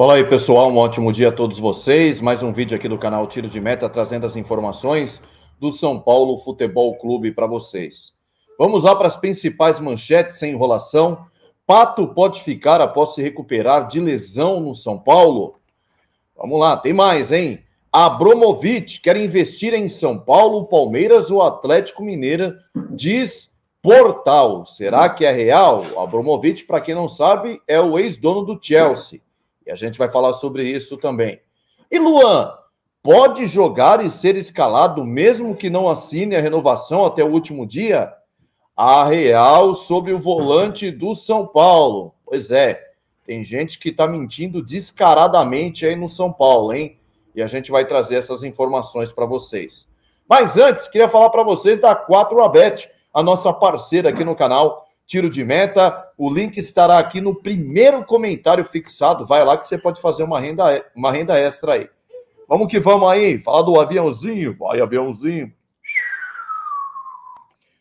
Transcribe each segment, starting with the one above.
Olá aí pessoal, um ótimo dia a todos vocês. Mais um vídeo aqui do canal Tiros de Meta trazendo as informações do São Paulo Futebol Clube para vocês. Vamos lá para as principais manchetes sem enrolação. Pato pode ficar após se recuperar de lesão no São Paulo. Vamos lá, tem mais, hein? Abromovic quer investir em São Paulo, Palmeiras ou Atlético Mineiro, diz Portal. Será que é real? Abromovic, para quem não sabe, é o ex-dono do Chelsea. E a gente vai falar sobre isso também. E Luan, pode jogar e ser escalado mesmo que não assine a renovação até o último dia? A real sobre o volante do São Paulo. Pois é, tem gente que está mentindo descaradamente aí no São Paulo, hein? E a gente vai trazer essas informações para vocês. Mas antes, queria falar para vocês da 4abet, a nossa parceira aqui no canal tiro de meta. O link estará aqui no primeiro comentário fixado. Vai lá que você pode fazer uma renda, uma renda extra aí. Vamos que vamos aí. Fala do aviãozinho. Vai, aviãozinho.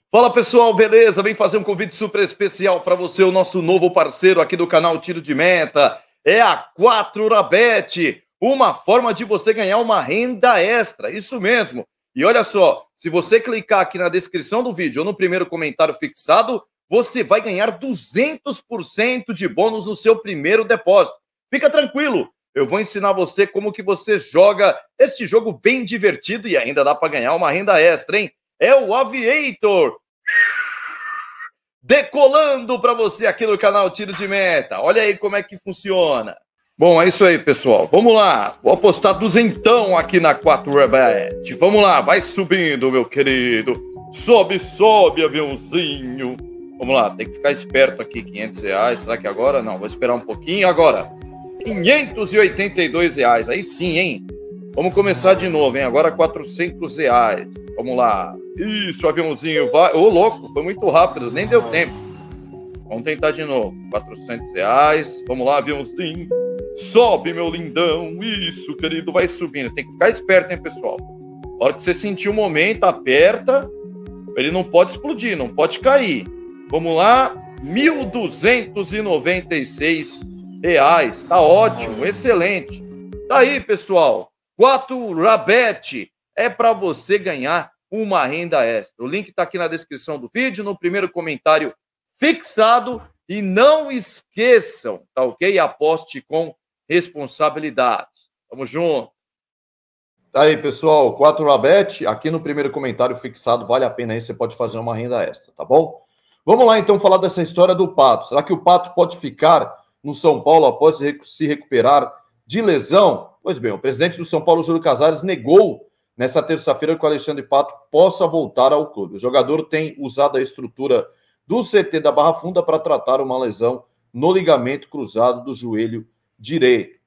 Fala pessoal, beleza? Vem fazer um convite super especial para você, o nosso novo parceiro aqui do canal Tiro de Meta. É a 4 Urabet, uma forma de você ganhar uma renda extra, isso mesmo. E olha só, se você clicar aqui na descrição do vídeo ou no primeiro comentário fixado, você vai ganhar 200% de bônus no seu primeiro depósito. Fica tranquilo, eu vou ensinar você como que você joga este jogo bem divertido e ainda dá para ganhar uma renda extra, hein? É o Aviator. Decolando para você aqui no canal Tiro de Meta. Olha aí como é que funciona. Bom, é isso aí, pessoal. Vamos lá. Vou apostar duzentão aqui na 4 Rebet. Vamos lá, vai subindo, meu querido. Sobe, sobe, aviãozinho. Vamos lá, tem que ficar esperto aqui, 500 reais, será que agora? Não, vou esperar um pouquinho, agora, 582 reais, aí sim, hein? Vamos começar de novo, hein? Agora 400 reais, vamos lá. Isso, aviãozinho vai, ô oh, louco, foi muito rápido, nem deu tempo. Vamos tentar de novo, 400 reais, vamos lá, aviãozinho. Sobe, meu lindão, isso, querido, vai subindo. Tem que ficar esperto, hein, pessoal? A hora que você sentir o momento, aperta, ele não pode explodir, não pode cair. Vamos lá, R$ 1.296. Tá ótimo, excelente. Tá aí, pessoal. 4 Rabete é para você ganhar uma renda extra. O link está aqui na descrição do vídeo, no primeiro comentário fixado. E não esqueçam, tá ok? Aposte com responsabilidade. Tamo junto. Tá aí, pessoal. 4 Rabete, aqui no primeiro comentário fixado, vale a pena aí, você pode fazer uma renda extra, tá bom? Vamos lá então falar dessa história do Pato. Será que o Pato pode ficar no São Paulo após se recuperar de lesão? Pois bem, o presidente do São Paulo, Júlio Casares, negou nessa terça-feira que o Alexandre Pato possa voltar ao clube. O jogador tem usado a estrutura do CT da Barra Funda para tratar uma lesão no ligamento cruzado do joelho direito.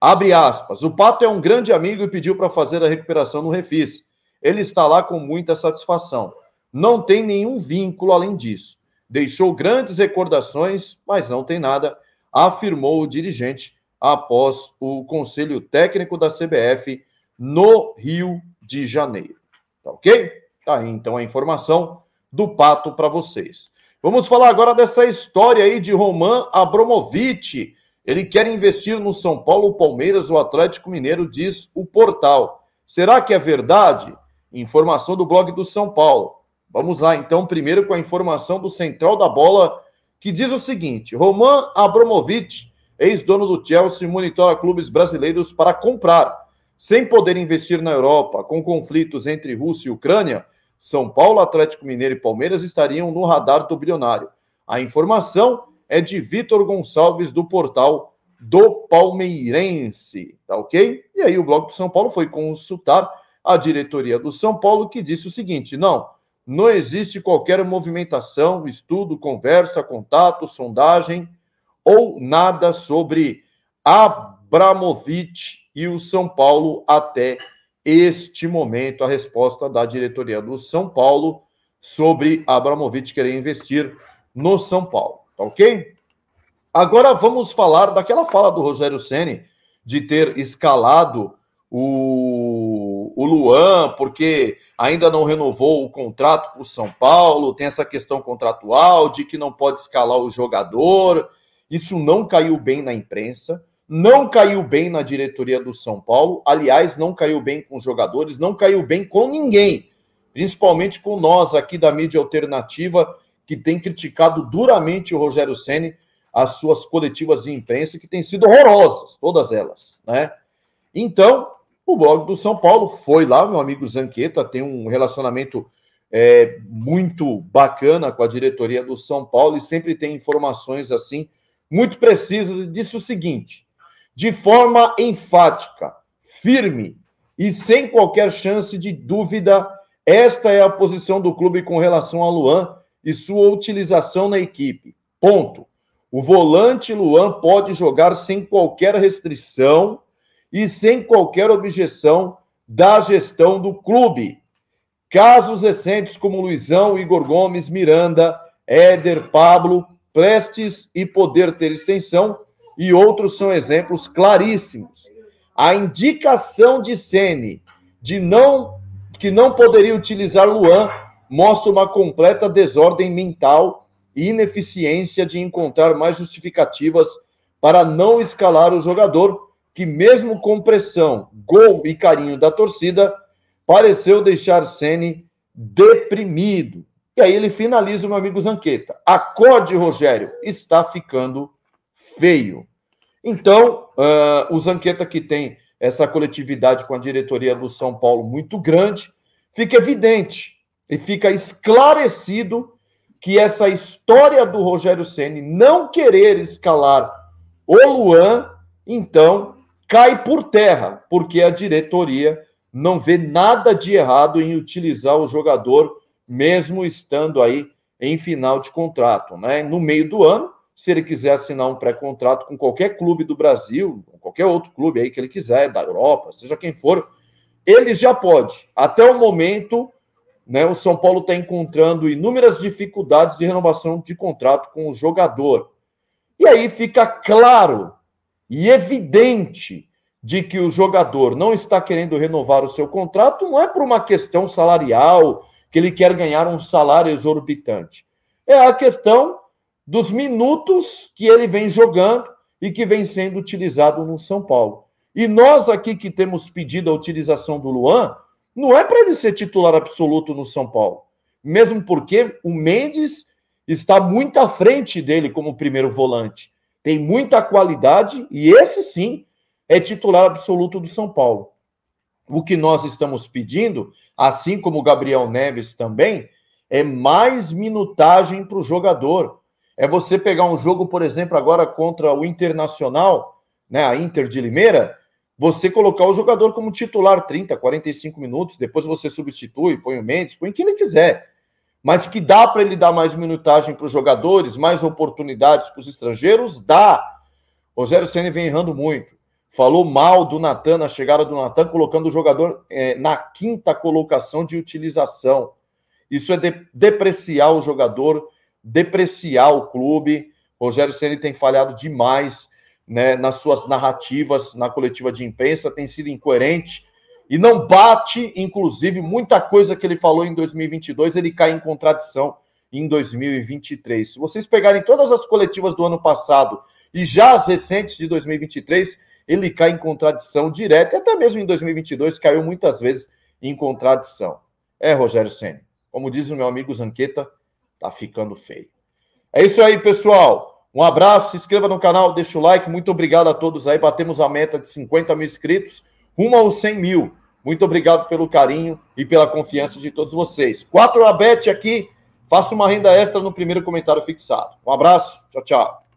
Abre aspas. O Pato é um grande amigo e pediu para fazer a recuperação no Refis. Ele está lá com muita satisfação. Não tem nenhum vínculo além disso. Deixou grandes recordações, mas não tem nada, afirmou o dirigente após o Conselho Técnico da CBF no Rio de Janeiro. Tá ok? Tá aí então a informação do Pato para vocês. Vamos falar agora dessa história aí de Roman Abramovich. Ele quer investir no São Paulo, Palmeiras, o Atlético Mineiro, diz o portal. Será que é verdade? Informação do blog do São Paulo. Vamos lá, então, primeiro com a informação do Central da Bola, que diz o seguinte: Roman Abramovich, ex-dono do Chelsea, monitora clubes brasileiros para comprar. Sem poder investir na Europa, com conflitos entre Rússia e Ucrânia, São Paulo, Atlético Mineiro e Palmeiras estariam no radar do bilionário. A informação é de Vitor Gonçalves, do portal do Palmeirense, tá ok? E aí o Bloco do São Paulo foi consultar a diretoria do São Paulo, que disse o seguinte: não não existe qualquer movimentação, estudo, conversa, contato, sondagem ou nada sobre Abramovich e o São Paulo até este momento. A resposta da diretoria do São Paulo sobre Abramovich querer investir no São Paulo, tá ok? Agora vamos falar daquela fala do Rogério Ceni de ter escalado o o Luan, porque ainda não renovou o contrato com o São Paulo, tem essa questão contratual de que não pode escalar o jogador. Isso não caiu bem na imprensa, não caiu bem na diretoria do São Paulo. Aliás, não caiu bem com os jogadores, não caiu bem com ninguém, principalmente com nós aqui da mídia alternativa, que tem criticado duramente o Rogério Ceni as suas coletivas de imprensa, que têm sido horrorosas, todas elas, né? Então, o blog do São Paulo foi lá, meu amigo Zanqueta tem um relacionamento é, muito bacana com a diretoria do São Paulo e sempre tem informações assim muito precisas. Disse o seguinte: de forma enfática, firme e sem qualquer chance de dúvida, esta é a posição do clube com relação a Luan e sua utilização na equipe. Ponto. O volante Luan pode jogar sem qualquer restrição e sem qualquer objeção da gestão do clube. Casos recentes como Luizão, Igor Gomes, Miranda, Éder, Pablo, Prestes e Poder Ter Extensão e outros são exemplos claríssimos. A indicação de Sene de não que não poderia utilizar Luan mostra uma completa desordem mental e ineficiência de encontrar mais justificativas para não escalar o jogador que, mesmo com pressão, gol e carinho da torcida, pareceu deixar Sene deprimido. E aí ele finaliza o meu amigo Zanqueta. Acorde, Rogério, está ficando feio. Então, uh, o Zanqueta que tem essa coletividade com a diretoria do São Paulo muito grande, fica evidente e fica esclarecido que essa história do Rogério Ceni não querer escalar o Luan, então cai por terra, porque a diretoria não vê nada de errado em utilizar o jogador, mesmo estando aí em final de contrato. Né? No meio do ano, se ele quiser assinar um pré-contrato com qualquer clube do Brasil, qualquer outro clube aí que ele quiser, da Europa, seja quem for, ele já pode. Até o momento, né, o São Paulo está encontrando inúmeras dificuldades de renovação de contrato com o jogador. E aí fica claro e evidente de que o jogador não está querendo renovar o seu contrato, não é por uma questão salarial, que ele quer ganhar um salário exorbitante. É a questão dos minutos que ele vem jogando e que vem sendo utilizado no São Paulo. E nós aqui que temos pedido a utilização do Luan, não é para ele ser titular absoluto no São Paulo. Mesmo porque o Mendes está muito à frente dele como primeiro volante tem muita qualidade e esse sim é titular absoluto do São Paulo. O que nós estamos pedindo, assim como o Gabriel Neves também, é mais minutagem para o jogador. É você pegar um jogo, por exemplo, agora contra o Internacional, né, a Inter de Limeira, você colocar o jogador como titular 30, 45 minutos, depois você substitui, põe o Mendes, põe quem ele quiser mas que dá para ele dar mais minutagem para os jogadores, mais oportunidades para os estrangeiros, dá. Rogério Ceni vem errando muito. Falou mal do Natan, na chegada do Natan, colocando o jogador é, na quinta colocação de utilização. Isso é de, depreciar o jogador, depreciar o clube. Rogério Ceni tem falhado demais né, nas suas narrativas na coletiva de imprensa, tem sido incoerente e não bate, inclusive, muita coisa que ele falou em 2022, ele cai em contradição em 2023. Se vocês pegarem todas as coletivas do ano passado e já as recentes de 2023, ele cai em contradição direta, e até mesmo em 2022 caiu muitas vezes em contradição. É, Rogério Senna, como diz o meu amigo Zanqueta, tá ficando feio. É isso aí, pessoal. Um abraço, se inscreva no canal, deixa o like. Muito obrigado a todos aí. Batemos a meta de 50 mil inscritos rumo aos 100 mil. Muito obrigado pelo carinho e pela confiança de todos vocês. quatro abete aqui, faça uma renda extra no primeiro comentário fixado. Um abraço, tchau, tchau.